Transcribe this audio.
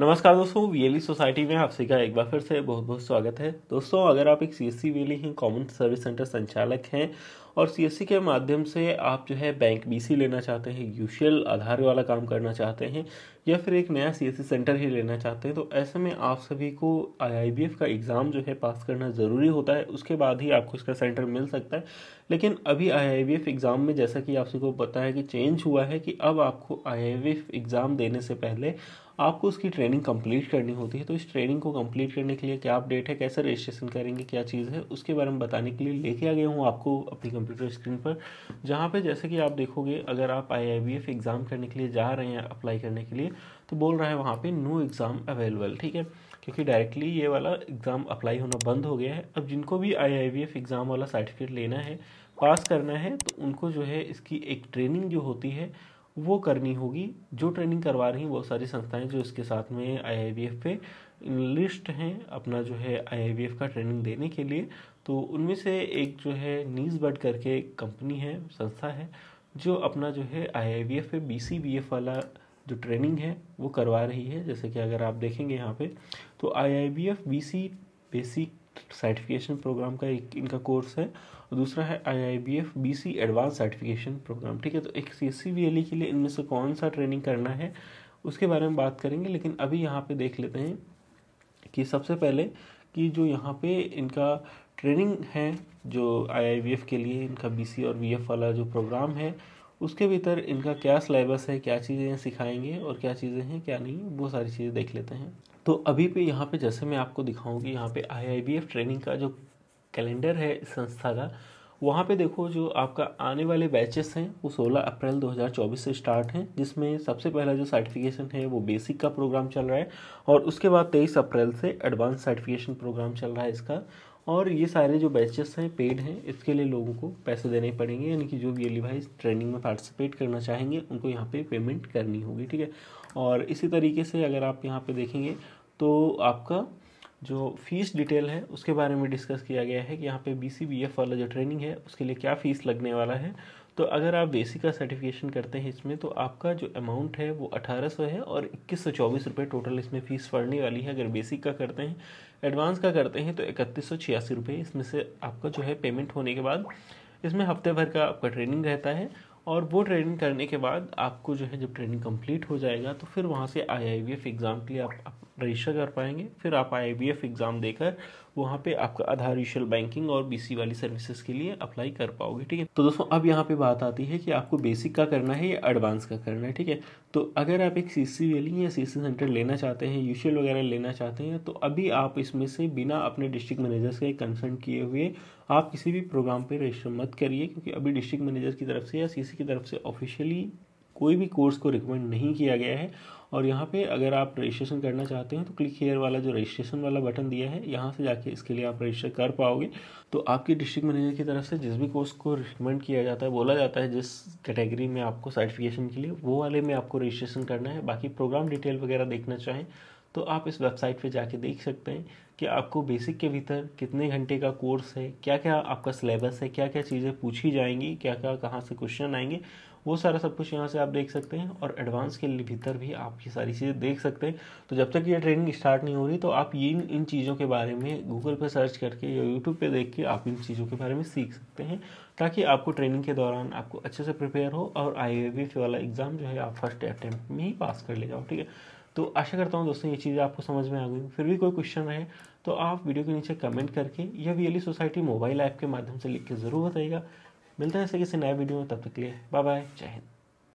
नमस्कार दोस्तों वीएली society e में आप सभी एक बार फिर से बहुत बहुत स्वागत है दोस्तों अगर आप एक C S C VLE common service centre संचालक हैं और सी e के माध्यम से आप जो है बैंक बीसी लेना चाहते हैं यूशियल आधार वाला काम करना चाहते हैं या फिर एक नया सी सेंटर e ही लेना चाहते हैं तो ऐसे में आप सभी को आई का एग्ज़ाम जो है पास करना ज़रूरी होता है उसके बाद ही आपको इसका सेंटर मिल सकता है लेकिन अभी आई एग्ज़ाम में जैसा कि आप सबको पता है कि चेंज हुआ है कि अब आपको आई एग्ज़ाम देने से पहले आपको उसकी ट्रेनिंग कंप्लीट करनी होती है तो इस ट्रेनिंग को कंप्लीट करने के लिए क्या अपडेट है कैसे रजिस्ट्रेशन करेंगे क्या चीज़ है उसके बारे में बताने के लिए लेके आ गया हूँ आपको अपनी कंप्यूटर स्क्रीन पर जहाँ पे जैसे कि आप देखोगे अगर आप आई एग्ज़ाम करने के लिए जा रहे हैं अप्लाई करने के लिए तो बोल रहा है वहाँ पे नो एग्ज़ाम अवेलेबल ठीक है क्योंकि डायरेक्टली ये वाला एग्ज़ाम अप्लाई होना बंद हो गया है अब जिनको भी आई एग्ज़ाम वाला सर्टिफिकेट लेना है पास करना है तो उनको जो है इसकी एक ट्रेनिंग जो होती है वो करनी होगी जो ट्रेनिंग करवा रही हैं बहुत सारी संस्थाएं जो इसके साथ में आई पे लिस्ट हैं अपना जो है आई का ट्रेनिंग देने के लिए तो उनमें से एक जो है नीज बट करके कंपनी है संस्था है जो अपना जो है आई पे बी वाला जो ट्रेनिंग है वो करवा रही है जैसे कि अगर आप देखेंगे यहाँ पे तो I I B F B C basic certification programme का एक इनका कोर्स है और दूसरा है I I B F B C advance certification programme ठीक है तो एक C S C V L E के लिए इनमें से कौन सा ट्रेनिंग करना है उसके बारे में बात करेंगे लेकिन अभी यहाँ पे देख लेते हैं कि सबसे पहले कि जो यहाँ पे इनका ट्रेनिंग है जो आई आई वी एफ के लिए इनका बी सी और बी एफ वाला जो प्रोग्राम है उसके भीतर इनका क्या सिलेबस है क्या चीज़ें सिखाएंगे और क्या चीज़ें हैं क्या नहीं वो सारी चीज़ें देख लेते हैं तो अभी पे यहाँ पे जैसे मैं आपको दिखाऊँ कि यहाँ पे आई ट्रेनिंग का जो कैलेंडर है इस संस्था का वहाँ पे देखो जो आपका आने वाले बैचेस हैं वो 16 अप्रैल 2024 से स्टार्ट हैं जिसमें सबसे पहला जो सर्टिफिकेशन है वो बेसिक का प्रोग्राम चल रहा है और उसके बाद 23 अप्रैल से एडवांस सर्टिफिकेशन प्रोग्राम चल रहा है इसका और ये सारे जो बैचेस हैं पेड हैं इसके लिए लोगों को पैसे देने पड़ेंगे यानी कि जो भी अली भाई ट्रेनिंग में पार्टिसिपेट करना चाहेंगे उनको यहाँ पे पेमेंट करनी होगी ठीक है और इसी तरीके से अगर आप यहाँ पे देखेंगे तो आपका जो फ़ीस डिटेल है उसके बारे में डिस्कस किया गया है कि यहाँ पे बी सी बी एफ वाला जो ट्रेनिंग है उसके लिए क्या फ़ीस लगने वाला है तो अगर आप बेसिक का सर्टिफिकेशन करते हैं इसमें तो आपका जो अमाउंट है वो अठारह सौ है और इक्कीस सौ चौबीस रुपये टोटल इसमें फ़ीस पड़ने वाली है अगर बेसिक का करते हैं एडवांस का करते हैं तो इकतीस सौ छियासी रुपये इसमें से आपका जो है पेमेंट होने के बाद इसमें हफ्ते भर का आपका ट्रेनिंग रहता है और वो ट्रेनिंग करने के बाद आपको जो है जब ट्रेनिंग कंप्लीट हो जाएगा तो फिर वहाँ से आई आई एग्ज़ाम के लिए आप, आप रजिस्टर कर पाएंगे फिर आप आई बी एफ एग्ज़ाम देकर वहाँ पे आपका आधार यूशल बैंकिंग और बी वाली सर्विसेज के लिए अप्लाई कर पाओगे ठीक है तो दोस्तों अब यहाँ पे बात आती है कि आपको बेसिक का करना है या एडवांस का करना है ठीक है तो अगर आप एक सी सी वाली या सी सी सेंटर लेना चाहते हैं यूशल वगैरह लेना चाहते हैं तो अभी आप इसमें से बिना अपने डिस्ट्रिक्ट मैनेजर्स के कंसल्ट किए हुए आप किसी भी प्रोग्राम पर रजिस्टर मत करिए क्योंकि अभी डिस्ट्रिक्ट मैनेजर की तरफ से या सी की तरफ से ऑफिशियली कोई भी कोर्स को रिकमेंड नहीं किया गया है और यहाँ पे अगर आप रजिस्ट्रेशन करना चाहते हैं तो क्लिक हेयर वाला जो रजिस्ट्रेशन वाला बटन दिया है यहाँ से जाके इसके लिए आप रजिस्टर कर पाओगे तो आपके डिस्ट्रिक्ट मैनेजर की तरफ से जिस भी कोर्स को रिकमेंड किया जाता है बोला जाता है जिस कैटेगरी में आपको सर्टिफिकेशन के लिए वो वाले में आपको रजिस्ट्रेशन करना है बाकी प्रोग्राम डिटेल वगैरह देखना चाहें तो आप इस वेबसाइट पे जाके देख सकते हैं कि आपको बेसिक के भीतर कितने घंटे का कोर्स है क्या क्या आपका सिलेबस है क्या क्या चीज़ें पूछी जाएंगी क्या क्या कहाँ से क्वेश्चन आएंगे वो सारा सब कुछ यहाँ से आप देख सकते हैं और एडवांस के भीतर भी आप ये सारी चीज़ें देख सकते हैं तो जब तक ये ट्रेनिंग स्टार्ट नहीं हो रही तो आप ये इन चीज़ों के बारे में गूगल पर सर्च करके या यूट्यूब पर देख के आप इन चीज़ों के बारे में सीख सकते हैं ताकि आपको ट्रेनिंग के दौरान आपको अच्छे से प्रिपेयर हो और आई वाला एग्ज़ाम जो है आप फर्स्ट अटैम्प्ट में ही पास कर ले जाओ ठीक है तो आशा करता हूँ दोस्तों ये चीज़ें आपको समझ में आ गई फिर भी कोई क्वेश्चन रहे तो आप वीडियो के नीचे कमेंट करके या वी सोसाइटी मोबाइल ऐप के माध्यम से लिख के ज़रूर बताइएगा मिलते हैं ऐसे किसी नए वीडियो में तब तक के लिए बाय बाय जय हिंद